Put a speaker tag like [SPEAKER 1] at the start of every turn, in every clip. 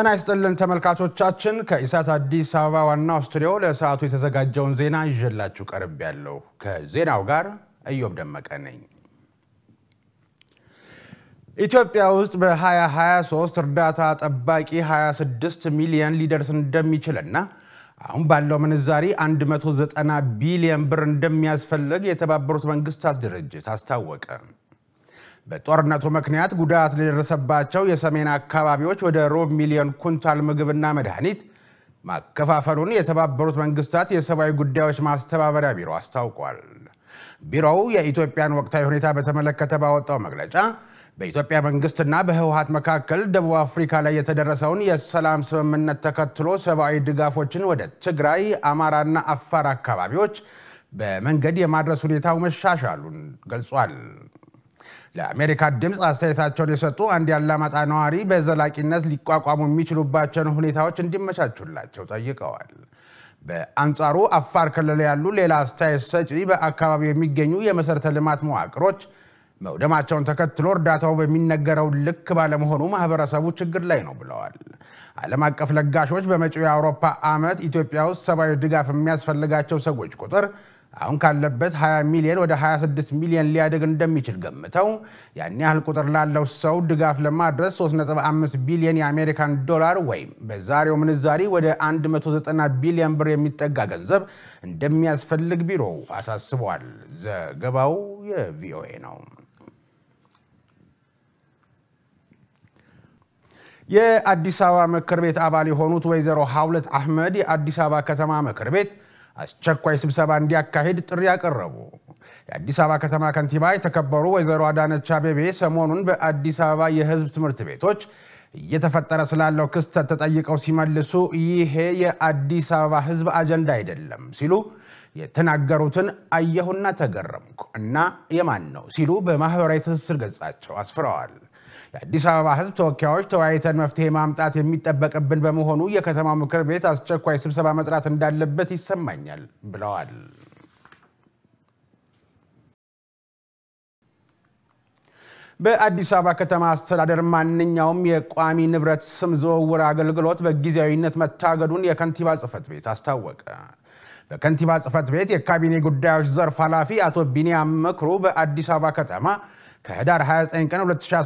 [SPEAKER 1] ጤና ይስጥልን ተመልካቾቻችን፣ ከኢሳት አዲስ አበባ ዋናው ስቱዲዮ ለሰዓቱ የተዘጋጀውን ዜና ይዤላችሁ ያለው ከዜናው ጋር እዮብ ደመቀ ነኝ። ኢትዮጵያ ውስጥ በ2023 እርዳታ ጠባቂ 26 ሚሊየን ሊደርስ እንደሚችልና አሁን ባለው ምንዛሪ 190 ቢሊየን ብር እንደሚያስፈልግ የተባበሩት መንግስታት ድርጅት አስታወቀ። በጦርነቱ ምክንያት ጉዳት ለደረሰባቸው የሰሜን አካባቢዎች ወደ ሩብ ሚሊዮን ኩንታል ምግብና መድኃኒት ማከፋፈሉን የተባበሩት መንግስታት የሰብአዊ ጉዳዮች ማስተባበሪያ ቢሮ አስታውቋል። ቢሮው የኢትዮጵያን ወቅታዊ ሁኔታ በተመለከተ ባወጣው መግለጫ በኢትዮጵያ መንግስትና በህወሀት መካከል ደቡብ አፍሪካ ላይ የተደረሰውን የሰላም ስምምነት ተከትሎ ሰብአዊ ድጋፎችን ወደ ትግራይ፣ አማራና አፋር አካባቢዎች በመንገድ የማድረስ ሁኔታው መሻሻሉን ገልጿል። ለአሜሪካ ድምፅ አስተያየታቸውን የሰጡ አንድ ያላማጣ ነዋሪ በዘላቂነት ሊቋቋሙ የሚችሉባቸውን ሁኔታዎች እንዲመቻቹላቸው ጠይቀዋል። በአንጻሩ አፋር ክልል ያሉ ሌላ አስተያየት ሰጪ በአካባቢው የሚገኙ የመሠረተ ልማት መዋቅሮች መውደማቸውን ተከትሎ እርዳታው በሚነገረው ልክ ባለመሆኑ ማህበረሰቡ ችግር ላይ ነው ብለዋል። ዓለም አቀፍ ለጋሾች በመጪው የአውሮፓ ዓመት ኢትዮጵያ ውስጥ ሰብአዊ ድጋፍ የሚያስፈልጋቸው ሰዎች ቁጥር አሁን ካለበት 20 ሚሊዮን ወደ 26 ሚሊዮን ሊያደግ እንደሚችል ገምተው ያን ያህል ቁጥር ላለው ሰው ድጋፍ ለማድረስ 3.5 ቢሊዮን የአሜሪካን ዶላር ወይም በዛሬው ምንዛሪ ወደ 190 ቢሊዮን ብር የሚጠጋ ገንዘብ እንደሚያስፈልግ ቢሮው አሳስቧል። ዘገባው የቪኦኤ ነው። የአዲስ አበባ ምክር ቤት አባል የሆኑት ወይዘሮ ሀውለት አህመድ የአዲስ አበባ ከተማ ምክር ቤት አስቸኳይ ስብሰባ እንዲያካሄድ ጥሪ ያቀረቡ የአዲስ አበባ ከተማ ከንቲባ የተከበሩ ወይዘሮ አዳነች አቤቤ ሰሞኑን በአዲስ አበባ የሕዝብ ትምህርት ቤቶች እየተፈጠረ ስላለው ክስተት ተጠይቀው ሲመልሱ ይሄ የአዲስ አበባ ሕዝብ አጀንዳ አይደለም ሲሉ የተናገሩትን አየሁና ተገረምኩ እና የማን ነው ሲሉ በማህበራዊ ትስስር ገጻቸው አስፍረዋል። የአዲስ አበባ ህዝብ ተወካዮች ተወያይተን መፍትሄ ማምጣት የሚጠበቅብን በመሆኑ የከተማው ምክር ቤት አስቸኳይ ስብሰባ መጥራት እንዳለበት ይሰማኛል ብለዋል። በአዲስ አበባ ከተማ አስተዳደር ማንኛውም የቋሚ ንብረት ስም ዝውውር አገልግሎት በጊዜያዊነት መታገዱን የከንቲባ ጽህፈት ቤት አስታወቀ። በከንቲባ ጽህፈት ቤት የካቢኔ ጉዳዮች ዘርፍ ኃላፊ አቶ ቢኒያም ምክሩ በአዲስ አበባ ከተማ ከህዳር 29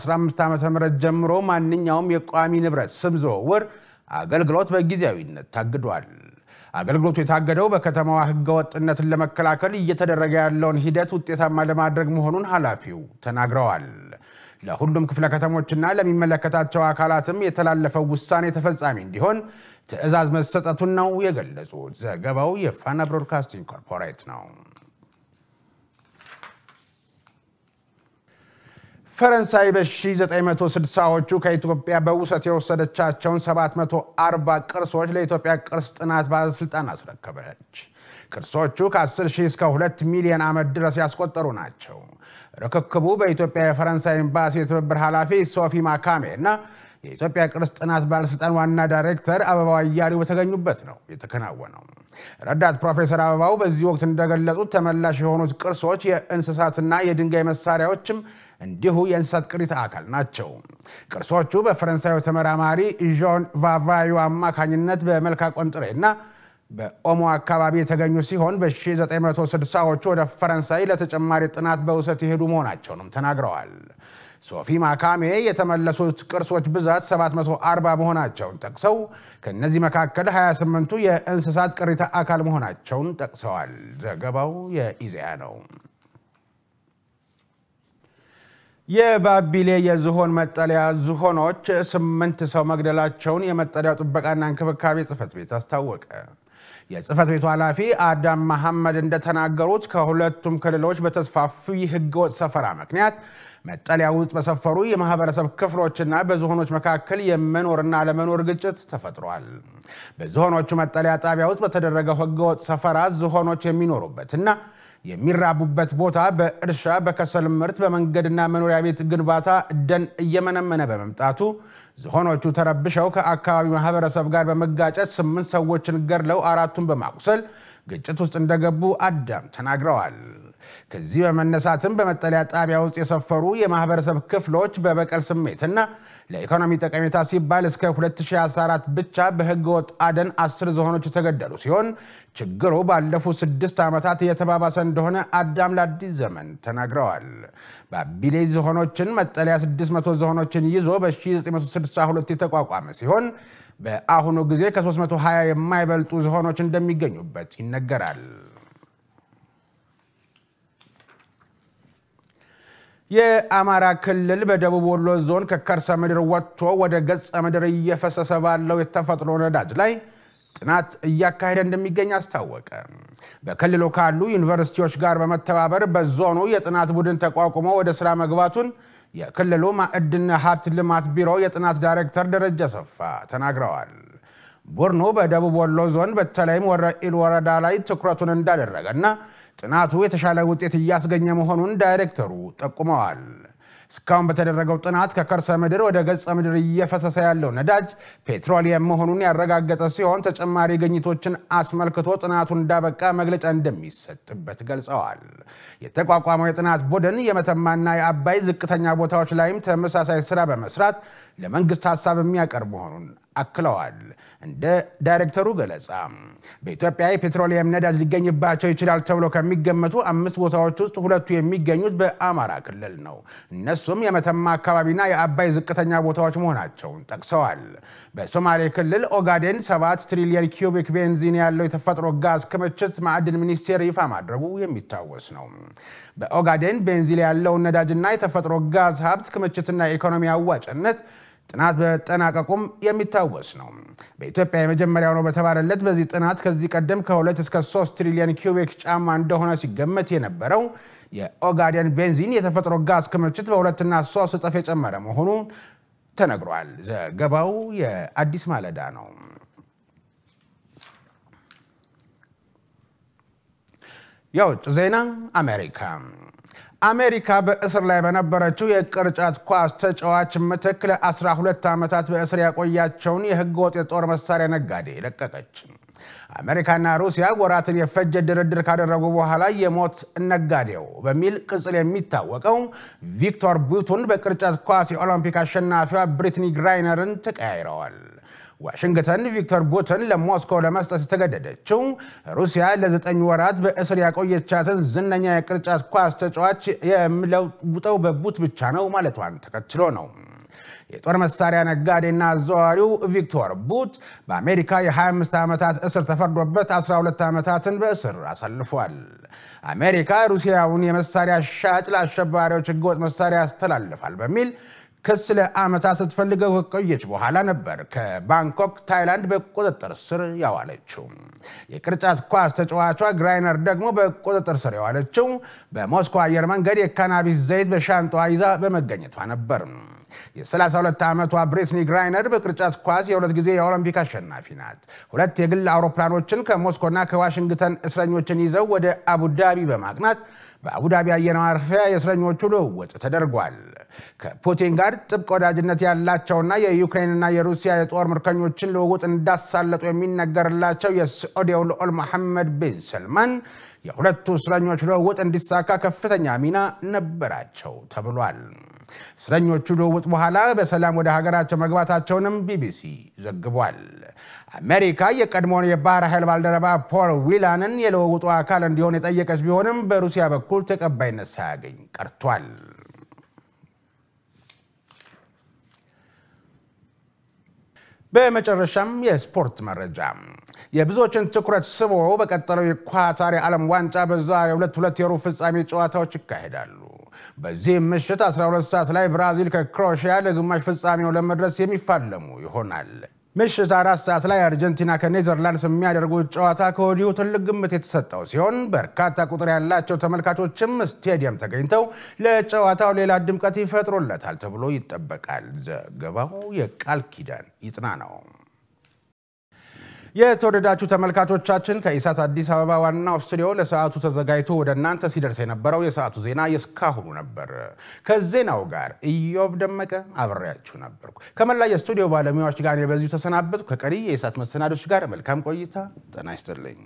[SPEAKER 1] ቀን 2015 ዓ ም ጀምሮ ማንኛውም የቋሚ ንብረት ስም ዝውውር አገልግሎት በጊዜያዊነት ታግዷል። አገልግሎቱ የታገደው በከተማዋ ህገወጥነትን ለመከላከል እየተደረገ ያለውን ሂደት ውጤታማ ለማድረግ መሆኑን ኃላፊው ተናግረዋል። ለሁሉም ክፍለ ከተሞችና ለሚመለከታቸው አካላትም የተላለፈው ውሳኔ ተፈጻሚ እንዲሆን ትዕዛዝ መሰጠቱን ነው የገለጹት። ዘገባው የፋና ብሮድካስቲንግ ኮርፖሬት ነው። ፈረንሳይ በ1960ዎቹ ከኢትዮጵያ በውሰት የወሰደቻቸውን 740 ቅርሶች ለኢትዮጵያ ቅርስ ጥናት ባለሥልጣን አስረከበች። ቅርሶቹ ከ ሺህ እስከ 2 ሚሊዮን ዓመት ድረስ ያስቆጠሩ ናቸው። ርክክቡ በኢትዮጵያ የፈረንሳይ ኤምባሲ የትብብር ኃላፊ ሶፊ ማካሜ እና የኢትዮጵያ ቅርስ ጥናት ባለስልጣን ዋና ዳይሬክተር አበባው አያሌው በተገኙበት ነው የተከናወነው። ረዳት ፕሮፌሰር አበባው በዚህ ወቅት እንደገለጹት ተመላሽ የሆኑት ቅርሶች የእንስሳትና የድንጋይ መሳሪያዎችም እንዲሁ የእንስሳት ቅሪት አካል ናቸው። ቅርሶቹ በፈረንሳዊ ተመራማሪ ዦን ቫቫዩ አማካኝነት በመልካ ቆንጥሬና በኦሞ አካባቢ የተገኙ ሲሆን በ1960ዎቹ ወደ ፈረንሳይ ለተጨማሪ ጥናት በውሰት የሄዱ መሆናቸውንም ተናግረዋል። ሶፊ ማካሜ የተመለሱት ቅርሶች ብዛት 740 መሆናቸውን ጠቅሰው ከእነዚህ መካከል 28ቱ የእንስሳት ቅሪተ አካል መሆናቸውን ጠቅሰዋል። ዘገባው የኢዜአ ነው። የባቢሌ የዝሆን መጠለያ ዝሆኖች ስምንት ሰው መግደላቸውን የመጠለያው ጥበቃና እንክብካቤ ጽሕፈት ቤት አስታወቀ። የጽህፈት ቤቱ ኃላፊ አዳም መሐመድ እንደተናገሩት ከሁለቱም ክልሎች በተስፋፊ ህገወጥ ሰፈራ ምክንያት መጠለያ ውስጥ በሰፈሩ የማህበረሰብ ክፍሎችና በዝሆኖች መካከል የመኖርና ለመኖር ግጭት ተፈጥሯል። በዝሆኖቹ መጠለያ ጣቢያ ውስጥ በተደረገው ህገወጥ ሰፈራ ዝሆኖች የሚኖሩበትና የሚራቡበት ቦታ በእርሻ በከሰል ምርት በመንገድና መኖሪያ ቤት ግንባታ ደን እየመነመነ በመምጣቱ ዝሆኖቹ ተረብሸው ከአካባቢው ማህበረሰብ ጋር በመጋጨት ስምንት ሰዎችን ገድለው አራቱን በማቁሰል ግጭት ውስጥ እንደገቡ አዳም ተናግረዋል። ከዚህ በመነሳትም በመጠለያ ጣቢያ ውስጥ የሰፈሩ የማህበረሰብ ክፍሎች በበቀል ስሜትና ለኢኮኖሚ ጠቀሜታ ሲባል እስከ 2014 ብቻ በህገወጥ አደን አስር ዝሆኖች የተገደሉ ሲሆን ችግሩ ባለፉት ስድስት ዓመታት እየተባባሰ እንደሆነ አዳም ለአዲስ ዘመን ተናግረዋል። ባቢሌ ዝሆኖችን መጠለያ 600 ዝሆኖችን ይዞ በ1962 የተቋቋመ ሲሆን በአሁኑ ጊዜ ከ320 የማይበልጡ ዝሆኖች እንደሚገኙበት ይነገራል። የአማራ ክልል በደቡብ ወሎ ዞን ከከርሰ ምድር ወጥቶ ወደ ገጸ ምድር እየፈሰሰ ባለው የተፈጥሮ ነዳጅ ላይ ጥናት እያካሄደ እንደሚገኝ አስታወቀ። በክልሉ ካሉ ዩኒቨርሲቲዎች ጋር በመተባበር በዞኑ የጥናት ቡድን ተቋቁሞ ወደ ስራ መግባቱን የክልሉ ማዕድን ሀብት ልማት ቢሮ የጥናት ዳይሬክተር ደረጀ ሰፋ ተናግረዋል። ቡድኑ በደቡብ ወሎ ዞን በተለይም ወረኢል ወረዳ ላይ ትኩረቱን እንዳደረገና ጥናቱ የተሻለ ውጤት እያስገኘ መሆኑን ዳይሬክተሩ ጠቁመዋል። እስካሁን በተደረገው ጥናት ከከርሰ ምድር ወደ ገጸ ምድር እየፈሰሰ ያለው ነዳጅ ፔትሮሊየም መሆኑን ያረጋገጠ ሲሆን ተጨማሪ ግኝቶችን አስመልክቶ ጥናቱ እንዳበቃ መግለጫ እንደሚሰጥበት ገልጸዋል። የተቋቋመው የጥናት ቡድን የመተማና የአባይ ዝቅተኛ ቦታዎች ላይም ተመሳሳይ ስራ በመስራት ለመንግስት ሀሳብ የሚያቀርብ መሆኑን አክለዋል። እንደ ዳይሬክተሩ ገለጻ በኢትዮጵያ የፔትሮሊየም ነዳጅ ሊገኝባቸው ይችላል ተብሎ ከሚገመቱ አምስት ቦታዎች ውስጥ ሁለቱ የሚገኙት በአማራ ክልል ነው። እነሱም የመተማ አካባቢና የአባይ ዝቅተኛ ቦታዎች መሆናቸውን ጠቅሰዋል። በሶማሌ ክልል ኦጋዴን 7 ትሪሊየን ኪዩቢክ ቤንዚን ያለው የተፈጥሮ ጋዝ ክምችት ማዕድን ሚኒስቴር ይፋ ማድረጉ የሚታወስ ነው። በኦጋዴን ቤንዚን ያለውን ነዳጅና የተፈጥሮ ጋዝ ሀብት ክምችትና የኢኮኖሚ አዋጭነት ጥናት በጠናቀቁም የሚታወስ ነው። በኢትዮጵያ የመጀመሪያው ነው በተባለለት በዚህ ጥናት ከዚህ ቀደም ከሁለት እስከ ሶስት ትሪሊዮን ኪዩቢክ ጫማ እንደሆነ ሲገመት የነበረው የኦጋዴን ቤንዚን የተፈጥሮ ጋዝ ክምችት በሁለትና ሶስት እጥፍ የጨመረ መሆኑ ተነግሯል። ዘገባው የአዲስ ማለዳ ነው። የውጭ ዜና አሜሪካ አሜሪካ በእስር ላይ በነበረችው የቅርጫት ኳስ ተጫዋች ምትክ ለ12 ዓመታት በእስር ያቆያቸውን የህገወጥ የጦር መሳሪያ ነጋዴ ለቀቀች። አሜሪካና ሩሲያ ወራትን የፈጀ ድርድር ካደረጉ በኋላ የሞት ነጋዴው በሚል ቅጽል የሚታወቀው ቪክቶር ቡቱን በቅርጫት ኳስ የኦሎምፒክ አሸናፊዋ ብሪትኒ ግራይነርን ተቀያይረዋል። ዋሽንግተን ቪክተር ቡትን ለሞስኮ ለመስጠት የተገደደችው ሩሲያ ለዘጠኝ ወራት በእስር ያቆየቻትን ዝነኛ የቅርጫት ኳስ ተጫዋች የምለውጠው በቡት ብቻ ነው ማለቷን ተከትሎ ነው። የጦር መሳሪያ ነጋዴና አዘዋሪው ቪክቶር ቡት በአሜሪካ የ25 ዓመታት እስር ተፈርዶበት 12 ዓመታትን በእስር አሳልፏል። አሜሪካ ሩሲያውን የመሳሪያ ሻጭ ለአሸባሪዎች ህገወጥ መሳሪያ ያስተላልፋል በሚል ክስ ለዓመታት ስትፈልገው ከቆየች በኋላ ነበር ከባንኮክ ታይላንድ በቁጥጥር ስር ያዋለችው። የቅርጫት ኳስ ተጫዋቿ ግራይነር ደግሞ በቁጥጥር ስር የዋለችው በሞስኮ አየር መንገድ የካናቢስ ዘይት በሻንጣዋ ይዛ በመገኘቷ ነበር። የ32 ዓመቷ ብሬስኒ ግራይነር በቅርጫት ኳስ የሁለት ጊዜ የኦሎምፒክ አሸናፊ ናት። ሁለት የግል አውሮፕላኖችን ከሞስኮና ከዋሽንግተን እስረኞችን ይዘው ወደ አቡዳቢ በማቅናት በአቡዳቢ አየር ማረፊያ የእስረኞቹ ልውውጥ ተደርጓል። ከፑቲን ጋር ጥብቅ ወዳጅነት ያላቸውና የዩክሬንና የሩሲያ የጦር ምርኮኞችን ልውውጥ እንዳሳለጡ የሚነገርላቸው የሳዑዲው ልዑል መሐመድ ቢን ሰልማን የሁለቱ እስረኞች ልውውጥ እንዲሳካ ከፍተኛ ሚና ነበራቸው ተብሏል። እስረኞቹ ልውውጥ በኋላ በሰላም ወደ ሀገራቸው መግባታቸውንም ቢቢሲ ዘግቧል። አሜሪካ የቀድሞውን የባህር ኃይል ባልደረባ ፖል ዊላንን የልውውጡ አካል እንዲሆን የጠየቀች ቢሆንም በሩሲያ በኩል ተቀባይነት ሳያገኝ ቀርቷል። በመጨረሻም የስፖርት መረጃ የብዙዎችን ትኩረት ስቦ በቀጠለው የኳታር የዓለም ዋንጫ በዛሬ ሁለት ሁለት የሩብ ፍጻሜ ጨዋታዎች ይካሄዳሉ። በዚህም ምሽት 12 ሰዓት ላይ ብራዚል ከክሮሽያ ለግማሽ ፍጻሜው ለመድረስ የሚፋለሙ ይሆናል። ምሽት አራት ሰዓት ላይ አርጀንቲና ከኔዘርላንድስ የሚያደርጉት ጨዋታ ከወዲሁ ትልቅ ግምት የተሰጠው ሲሆን በርካታ ቁጥር ያላቸው ተመልካቾችም ስቴዲየም ተገኝተው ለጨዋታው ሌላ ድምቀት ይፈጥሮለታል ተብሎ ይጠበቃል። ዘገባው የቃል ኪዳን ይጥና ነው። የተወደዳችሁ ተመልካቾቻችን ከኢሳት አዲስ አበባ ዋናው ስቱዲዮ ለሰዓቱ ተዘጋጅቶ ወደ እናንተ ሲደርስ የነበረው የሰዓቱ ዜና የስካሁኑ ነበር። ከዜናው ጋር ኢዮብ ደመቀ አብሬያችሁ ነበርኩ። ከመላ የስቱዲዮ ባለሙያዎች ጋር በዚሁ ተሰናበትኩ። ከቀሪ የኢሳት መሰናዶች ጋር መልካም ቆይታ። ጤና ይስጥልኝ።